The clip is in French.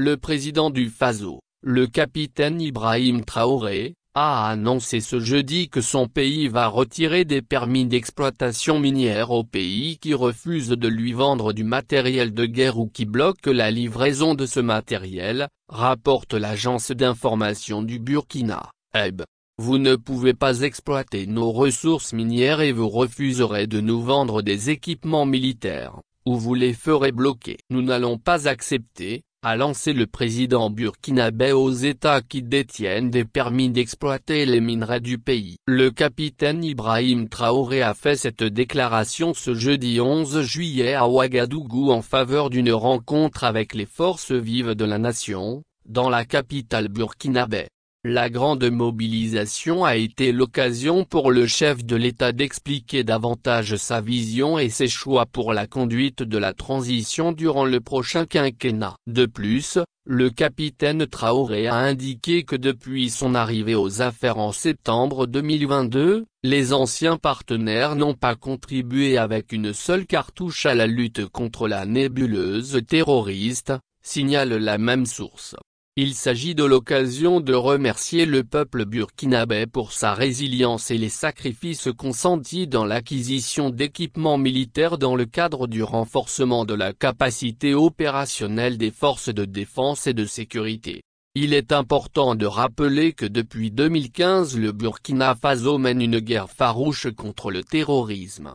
Le président du Faso, le capitaine Ibrahim Traoré, a annoncé ce jeudi que son pays va retirer des permis d'exploitation minière aux pays qui refusent de lui vendre du matériel de guerre ou qui bloquent la livraison de ce matériel, rapporte l'agence d'information du Burkina, EB. Vous ne pouvez pas exploiter nos ressources minières et vous refuserez de nous vendre des équipements militaires, ou vous les ferez bloquer. Nous n'allons pas accepter, a lancé le président burkinabé aux États qui détiennent des permis d'exploiter les minerais du pays. Le capitaine Ibrahim Traoré a fait cette déclaration ce jeudi 11 juillet à Ouagadougou en faveur d'une rencontre avec les forces vives de la nation, dans la capitale burkinabé. La grande mobilisation a été l'occasion pour le chef de l'État d'expliquer davantage sa vision et ses choix pour la conduite de la transition durant le prochain quinquennat. De plus, le capitaine Traoré a indiqué que depuis son arrivée aux affaires en septembre 2022, les anciens partenaires n'ont pas contribué avec une seule cartouche à la lutte contre la nébuleuse terroriste, signale la même source. Il s'agit de l'occasion de remercier le peuple burkinabé pour sa résilience et les sacrifices consentis dans l'acquisition d'équipements militaires dans le cadre du renforcement de la capacité opérationnelle des forces de défense et de sécurité. Il est important de rappeler que depuis 2015 le Burkina Faso mène une guerre farouche contre le terrorisme.